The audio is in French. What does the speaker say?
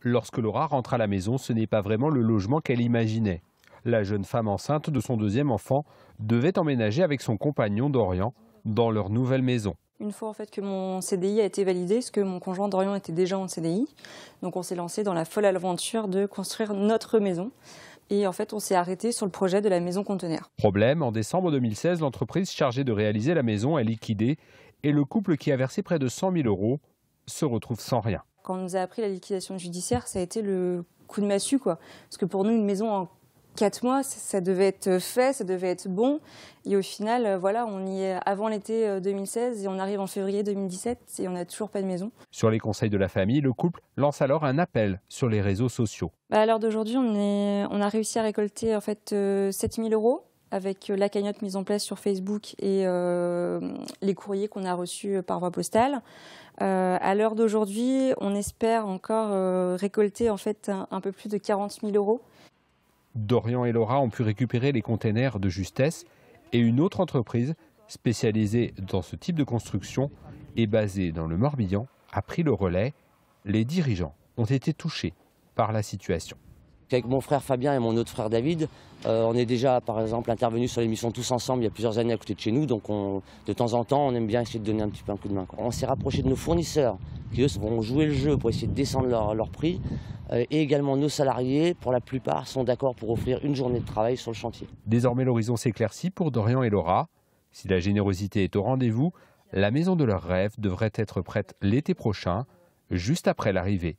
Lorsque Laura rentre à la maison, ce n'est pas vraiment le logement qu'elle imaginait. La jeune femme enceinte de son deuxième enfant devait emménager avec son compagnon Dorian dans leur nouvelle maison. Une fois en fait que mon CDI a été validé, parce que mon conjoint Dorian était déjà en CDI, donc on s'est lancé dans la folle aventure de construire notre maison. Et en fait, on s'est arrêté sur le projet de la maison conteneur. Problème, en décembre 2016, l'entreprise chargée de réaliser la maison est liquidée et le couple qui a versé près de 100 000 euros se retrouve sans rien quand on nous a appris la liquidation judiciaire, ça a été le coup de massue, quoi. Parce que pour nous, une maison en quatre mois, ça, devait être fait, ça devait être bon. Et au final, euh, voilà, on y est avant l'été 2016 euh, et on arrive en février 2017 et on n'a toujours pas de maison. Sur les conseils de la famille, le couple lance alors un appel sur les réseaux sociaux. Bah, à l'heure d'aujourd'hui, on, a réussi à récolter en fait 7000 euh, euros avec euh, la cagnotte mise en place sur Facebook et euh, les courriers qu'on a reçus euh, par voie postale. Euh, à l'heure d'aujourd'hui, on espère encore récolter en fait un, peu plus de 40 000 euros. Dorian et Laura ont pu récupérer les containers de justesse et une autre entreprise spécialisée dans ce type de construction et basée dans le Morbihan a pris le relais. Les dirigeants ont été touchés par la situation. Avec mon frère Fabien et mon autre frère David, euh, on est déjà par exemple intervenu sur l'émission Tous Ensemble il y a plusieurs années à côté de chez nous, donc de temps en temps on aime bien essayer de donner un petit peu un coup de main. On s'est rapproché de nos fournisseurs qui eux vont jouer le jeu pour essayer de descendre leur, prix euh, et également nos salariés pour la plupart sont d'accord pour offrir une journée de travail sur le chantier. Désormais l'horizon s'éclaircit pour Dorian et Laura. Si la générosité est au rendez-vous, la maison de leurs rêves devrait être prête l'été prochain, juste après l'arrivée.